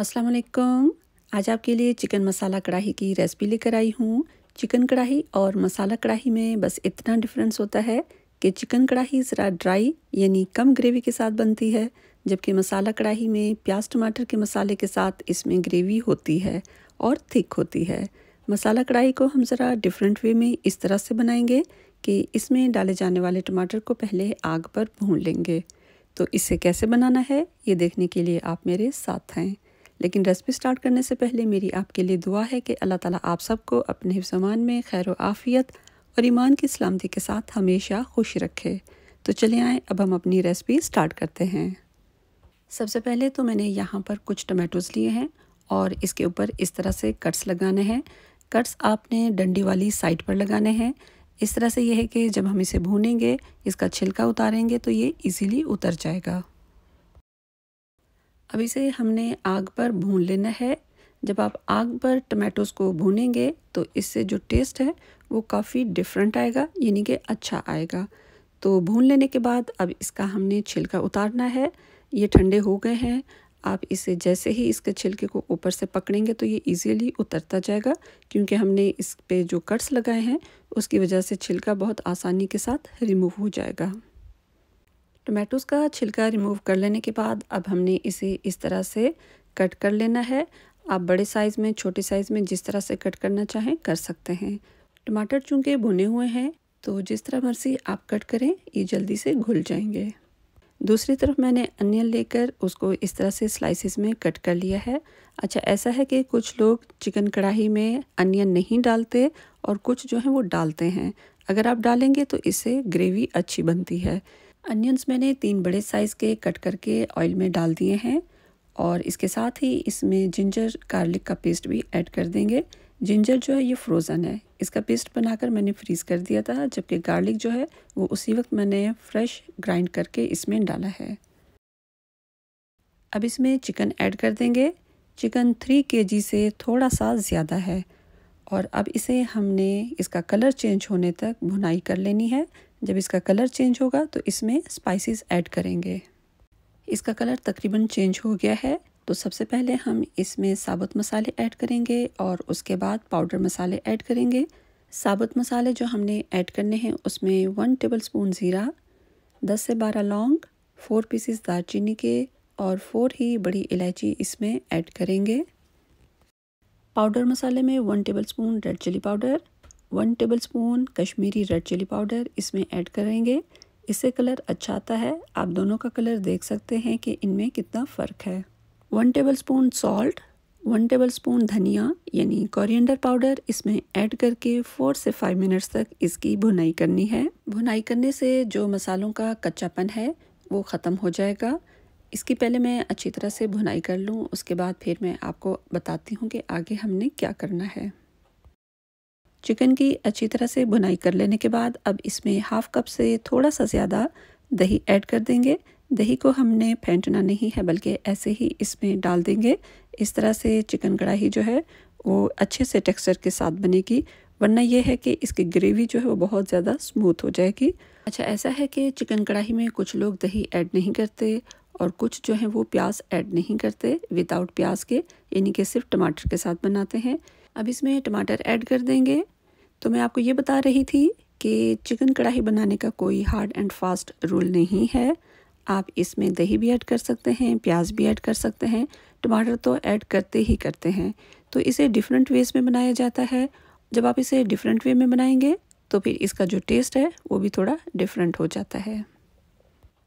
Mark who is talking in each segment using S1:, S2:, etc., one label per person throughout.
S1: अस्सलाम वालेकुम आज आपके लिए चिकन मसाला कढ़ाई की रेसिपी लेकर आई हूँ चिकन कढ़ाई और मसाला कढ़ाई में बस इतना डिफरेंस होता है कि चिकन कढ़ाई ज़रा ड्राई यानी कम ग्रेवी के साथ बनती है जबकि मसाला कढ़ाई में प्याज टमाटर के मसाले के साथ इसमें ग्रेवी होती है और थिक होती है मसाला कढ़ाई को हम ज़रा डिफरेंट वे में इस तरह से बनाएंगे कि इसमें डाले जाने वाले टमाटर को पहले आग पर भून लेंगे तो इसे कैसे बनाना है ये देखने के लिए आप मेरे साथ हैं लेकिन रेसिपी स्टार्ट करने से पहले मेरी आपके लिए दुआ है कि अल्लाह ताला आप सबको अपने हिफ्समान में खैर आफ़ियत और ईमान की सलामती के साथ हमेशा खुश रखे तो चले आएँ अब हम अपनी रेसिपी स्टार्ट करते हैं सबसे पहले तो मैंने यहाँ पर कुछ टमाटोज़ लिए हैं और इसके ऊपर इस तरह से कट्स लगाने हैं कट्स आपने डंडी वाली साइड पर लगाने हैं इस तरह से यह है कि जब हम इसे भूनेंगे इसका छिलका उतारेंगे तो ये इजीली उतर जाएगा अब इसे हमने आग पर भून लेना है जब आप आग पर टमाटोज़ को भूनेंगे तो इससे जो टेस्ट है वो काफ़ी डिफरेंट आएगा यानी कि अच्छा आएगा तो भून लेने के बाद अब इसका हमने छिलका उतारना है ये ठंडे हो गए हैं आप इसे जैसे ही इसके छिलके को ऊपर से पकड़ेंगे तो ये इजीली उतरता जाएगा क्योंकि हमने इस पे जो कट्स लगाए हैं उसकी वजह से छिलका बहुत आसानी के साथ रिमूव हो जाएगा टमाटोज़ का छिलका रिमूव कर लेने के बाद अब हमने इसे इस तरह से कट कर लेना है आप बड़े साइज़ में छोटे साइज़ में जिस तरह से कट करना चाहें कर सकते हैं टमाटर चूँकि भुने हुए हैं तो जिस तरह मर्जी आप कट करें ये जल्दी से घुल जाएंगे दूसरी तरफ मैंने अनियन लेकर उसको इस तरह से स्लाइसिस में कट कर लिया है अच्छा ऐसा है कि कुछ लोग चिकन कढ़ाई में अनियन नहीं डालते और कुछ जो हैं वो डालते हैं अगर आप डालेंगे तो इससे ग्रेवी अच्छी बनती है अनियंस मैंने तीन बड़े साइज़ के कट करके ऑयल में डाल दिए हैं और इसके साथ ही इसमें जिंजर गार्लिक का पेस्ट भी ऐड कर देंगे जिंजर जो है ये फ्रोज़न है इसका पेस्ट बनाकर मैंने फ्रीज़ कर दिया था जबकि गार्लिक जो है वो उसी वक्त मैंने फ्रेश ग्राइंड करके इसमें डाला है अब इसमें चिकन ऐड कर देंगे चिकन थ्री के से थोड़ा सा ज़्यादा है और अब इसे हमने इसका कलर चेंज होने तक भुनाई कर लेनी है जब इसका कलर चेंज होगा तो इसमें स्पाइसेस ऐड करेंगे इसका कलर तकरीबन चेंज हो गया है तो सबसे पहले हम इसमें साबुत मसाले ऐड करेंगे और उसके बाद पाउडर मसाले ऐड करेंगे साबुत मसाले जो हमने ऐड करने हैं उसमें वन टेबल स्पून ज़ीरा दस से बारह लौंग फोर पीसीस दालचीनी के और फोर ही बड़ी इलायची इसमें ऐड करेंगे पाउडर मसाले में one tablespoon red chilli powder one tablespoon Kashmiri red chilli powder इसमें ऐड करेंगे इससे कलर अच्छा आता है आप दोनों का कलर देख सकते हैं कि इनमें कितना फ़र्क है one tablespoon salt one tablespoon धनिया यानी कोरिएंडर पाउडर इसमें ऐड करके फोर से फाइव मिनट्स तक इसकी भुनाई करनी है भुनाई करने से जो मसालों का कच्चापन है वो ख़त्म हो जाएगा इसकी पहले मैं अच्छी तरह से भुनाई कर लूँ उसके बाद फिर मैं आपको बताती हूँ कि आगे हमने क्या करना है चिकन की अच्छी तरह से बुनाई कर लेने के बाद अब इसमें हाफ़ कप से थोड़ा सा ज़्यादा दही ऐड कर देंगे दही को हमने फेंटना नहीं है बल्कि ऐसे ही इसमें डाल देंगे इस तरह से चिकन कढ़ाई जो है वो अच्छे से टेक्सचर के साथ बनेगी वरना यह है कि इसकी ग्रेवी जो है वो बहुत ज़्यादा स्मूथ हो जाएगी अच्छा ऐसा है कि चिकन कढ़ाई में कुछ लोग दही ऐड नहीं करते और कुछ जो है वो प्याज ऐड नहीं करते विदाउट प्याज के यानी कि सिर्फ टमाटर के साथ बनाते हैं अब इसमें टमाटर ऐड कर देंगे तो मैं आपको ये बता रही थी कि चिकन कढ़ाई बनाने का कोई हार्ड एंड फास्ट रूल नहीं है आप इसमें दही भी ऐड कर सकते हैं प्याज भी ऐड कर सकते हैं टमाटर तो ऐड करते ही करते हैं तो इसे डिफरेंट वेज में बनाया जाता है जब आप इसे डिफरेंट वे में बनाएंगे तो फिर इसका जो टेस्ट है वो भी थोड़ा डिफरेंट हो जाता है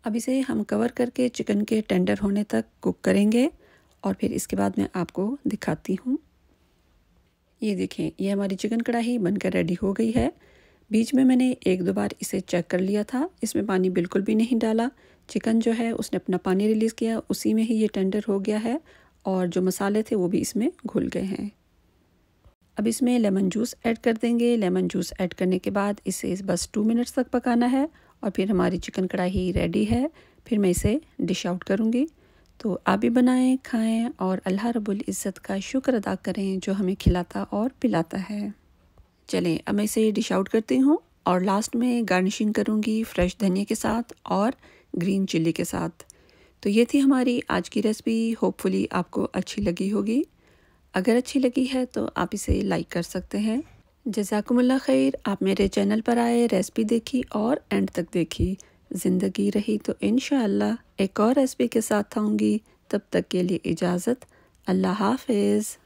S1: अब इसे हम कवर करके चिकन के टेंडर होने तक कुक करेंगे और फिर इसके बाद मैं आपको दिखाती हूँ ये देखें ये हमारी चिकन कढ़ाई बनकर रेडी हो गई है बीच में मैंने एक दो बार इसे चेक कर लिया था इसमें पानी बिल्कुल भी नहीं डाला चिकन जो है उसने अपना पानी रिलीज़ किया उसी में ही ये टेंडर हो गया है और जो मसाले थे वो भी इसमें घुल गए हैं अब इसमें लेमन जूस ऐड कर देंगे लेमन जूस ऐड करने के बाद इसे बस टू मिनट्स तक पकाना है और फिर हमारी चिकन कढ़ाई रेडी है फिर मैं इसे डिश आउट करूँगी तो आप भी बनाएं खाएं और अल्लाह रब्बुल इज़्ज़त का शुक्र अदा करें जो हमें खिलाता और पिलाता है चलें अब मैं इसे डिश आउट करती हूँ और लास्ट में गार्निशिंग करूँगी फ्रेश धनिया के साथ और ग्रीन चिल्ली के साथ तो ये थी हमारी आज की रेसिपी होपफुली आपको अच्छी लगी होगी अगर अच्छी लगी है तो आप इसे लाइक कर सकते हैं जजाकमल्ला खैर आप मेरे चैनल पर आए रेसिपी देखी और एंड तक देखी ज़िंदगी रही तो इन एक और रेसिपी के साथ आऊँगी तब तक के लिए इजाज़त अल्लाह हाफिज़